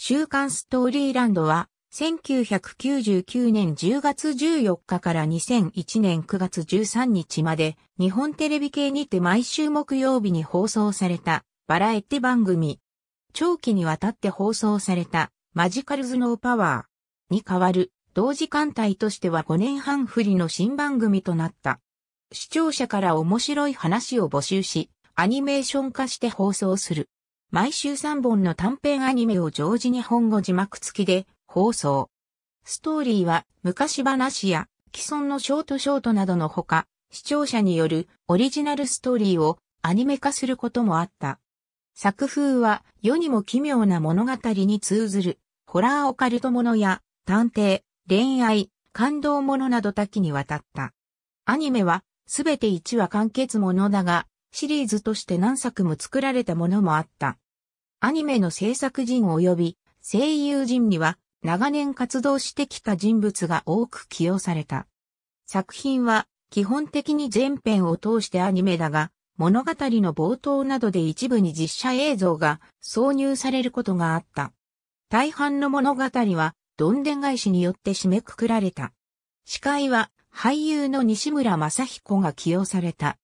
週刊ストーリーランドは、1999年10月14日から2001年9月13日まで、日本テレビ系にて毎週木曜日に放送された、バラエティ番組。長期にわたって放送された、マジカルズノーパワーに代わる、同時間帯としては5年半振りの新番組となった。視聴者から面白い話を募集し、アニメーション化して放送する。毎週3本の短編アニメを常時日本語字幕付きで放送。ストーリーは昔話や既存のショートショートなどのほか、視聴者によるオリジナルストーリーをアニメ化することもあった。作風は世にも奇妙な物語に通ずる、ホラーオカルトものや探偵、恋愛、感動ものなど多岐にわたった。アニメはすべて1話完結ものだが、シリーズとして何作も作られたものもあった。アニメの制作陣及び声優陣には長年活動してきた人物が多く起用された。作品は基本的に全編を通してアニメだが、物語の冒頭などで一部に実写映像が挿入されることがあった。大半の物語はどんでん返しによって締めくくられた。司会は俳優の西村正彦が起用された。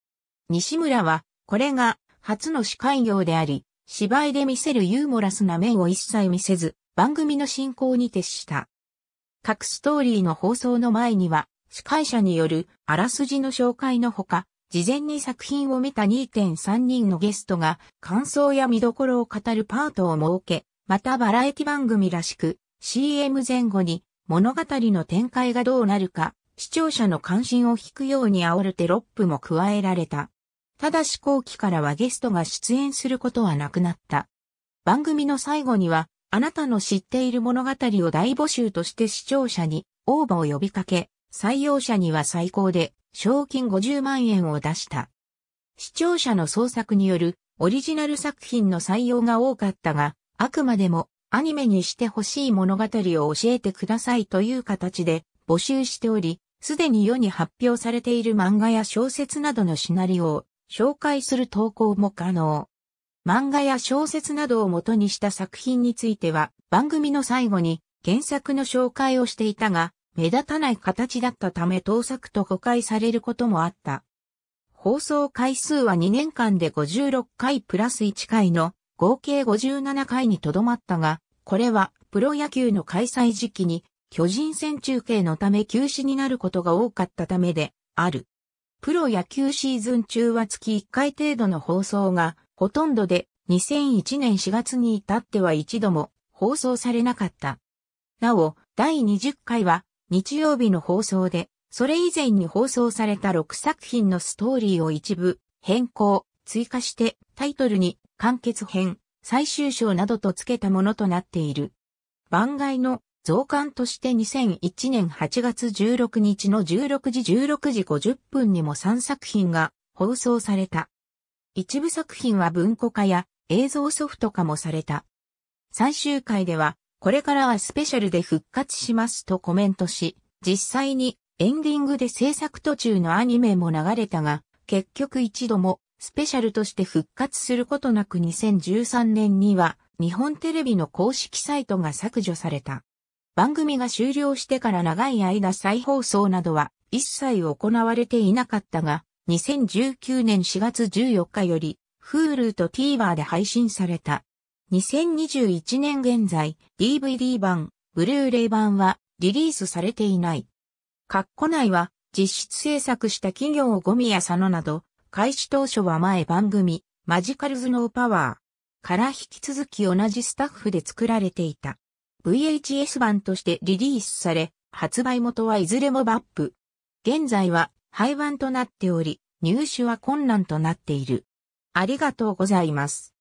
西村は、これが初の司会業であり、芝居で見せるユーモラスな面を一切見せず、番組の進行に徹した。各ストーリーの放送の前には、司会者によるあらすじの紹介のほか、事前に作品を見た2.3人のゲストが感想や見どころを語るパートを設け、またバラエティ番組らしく CM 前後に物語の展開がどうなるか、視聴者の関心を引くように煽るテロップも加えられた。ただし後期からはゲストが出演することはなくなった。番組の最後には、あなたの知っている物語を大募集として視聴者に応募を呼びかけ、採用者には最高で賞金50万円を出した。視聴者の創作によるオリジナル作品の採用が多かったが、あくまでもアニメにしてほしい物語を教えてくださいという形で募集しており、すでに世に発表されている漫画や小説などのシナリオを紹介する投稿も可能。漫画や小説などを元にした作品については、番組の最後に原作の紹介をしていたが、目立たない形だったため盗作と誤解されることもあった。放送回数は2年間で56回プラス1回の合計57回にとどまったが、これはプロ野球の開催時期に巨人戦中継のため休止になることが多かったためである。プロ野球シーズン中は月1回程度の放送がほとんどで2001年4月に至っては一度も放送されなかった。なお、第20回は日曜日の放送で、それ以前に放送された6作品のストーリーを一部変更、追加してタイトルに完結編、最終章などと付けたものとなっている。番外の増刊として2001年8月16日の16時16時50分にも3作品が放送された。一部作品は文庫化や映像ソフト化もされた。最終回では、これからはスペシャルで復活しますとコメントし、実際にエンディングで制作途中のアニメも流れたが、結局一度もスペシャルとして復活することなく2013年には日本テレビの公式サイトが削除された。番組が終了してから長い間再放送などは一切行われていなかったが、2019年4月14日より、Hulu と TVer で配信された。2021年現在、DVD 版、ブルーレイ版はリリースされていない。括弧内は、実質制作した企業ゴミや佐野など、開始当初は前番組、マジカルズノーパワーから引き続き同じスタッフで作られていた。VHS 版としてリリースされ、発売元はいずれもバップ。現在は廃盤となっており、入手は困難となっている。ありがとうございます。